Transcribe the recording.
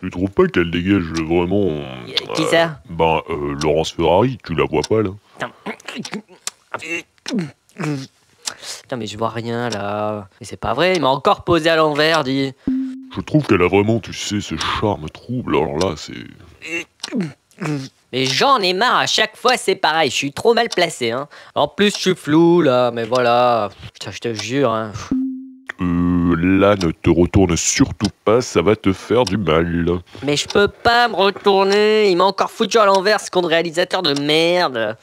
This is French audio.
Tu trouves pas qu'elle dégage vraiment. Euh, euh, qui ça Ben, euh, Laurence Ferrari, tu la vois pas là Putain, mais je vois rien là. Mais c'est pas vrai, il m'a encore posé à l'envers, dit. Je trouve qu'elle a vraiment, tu sais, ce charme trouble. Alors là, c'est. Mais j'en ai marre, à chaque fois c'est pareil, je suis trop mal placé. Hein. En plus, je suis flou là, mais voilà. Putain, je te jure. Hein. Euh là, ne te retourne surtout pas, ça va te faire du mal. Mais je peux pas me retourner, il m'a encore foutu à l'envers ce de réalisateur de merde.